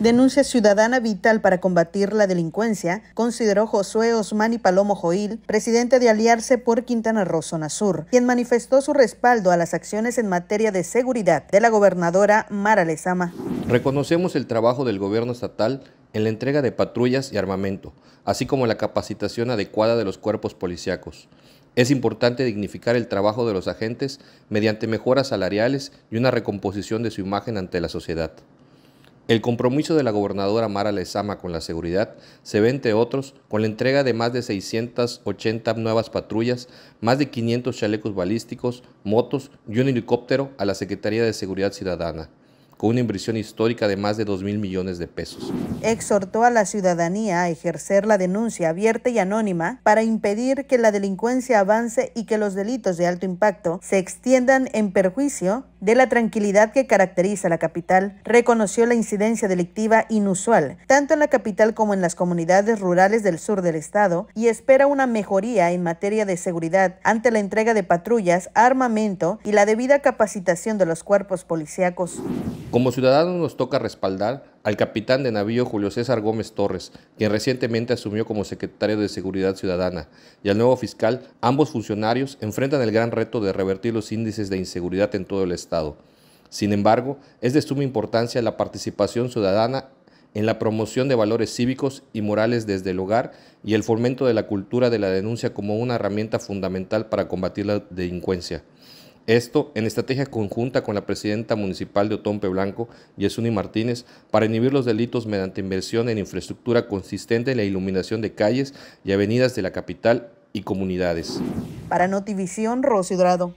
Denuncia ciudadana vital para combatir la delincuencia, consideró Josué Osman y Palomo Joil, presidente de Aliarse por Quintana Roo, Zona Sur, quien manifestó su respaldo a las acciones en materia de seguridad de la gobernadora Mara Lezama. Reconocemos el trabajo del gobierno estatal en la entrega de patrullas y armamento, así como la capacitación adecuada de los cuerpos policíacos. Es importante dignificar el trabajo de los agentes mediante mejoras salariales y una recomposición de su imagen ante la sociedad. El compromiso de la gobernadora Mara Lezama con la seguridad se ve, entre otros, con la entrega de más de 680 nuevas patrullas, más de 500 chalecos balísticos, motos y un helicóptero a la Secretaría de Seguridad Ciudadana con una inversión histórica de más de 2 mil millones de pesos. Exhortó a la ciudadanía a ejercer la denuncia abierta y anónima para impedir que la delincuencia avance y que los delitos de alto impacto se extiendan en perjuicio de la tranquilidad que caracteriza la capital, reconoció la incidencia delictiva inusual, tanto en la capital como en las comunidades rurales del sur del estado, y espera una mejoría en materia de seguridad ante la entrega de patrullas, armamento y la debida capacitación de los cuerpos policíacos. Como ciudadanos nos toca respaldar al capitán de navío Julio César Gómez Torres, quien recientemente asumió como secretario de Seguridad Ciudadana, y al nuevo fiscal, ambos funcionarios enfrentan el gran reto de revertir los índices de inseguridad en todo el Estado. Sin embargo, es de suma importancia la participación ciudadana en la promoción de valores cívicos y morales desde el hogar y el fomento de la cultura de la denuncia como una herramienta fundamental para combatir la delincuencia. Esto en estrategia conjunta con la presidenta municipal de Otompe Blanco, Yesuni Martínez, para inhibir los delitos mediante inversión en infraestructura consistente en la iluminación de calles y avenidas de la capital y comunidades. Para Notivisión, Dorado.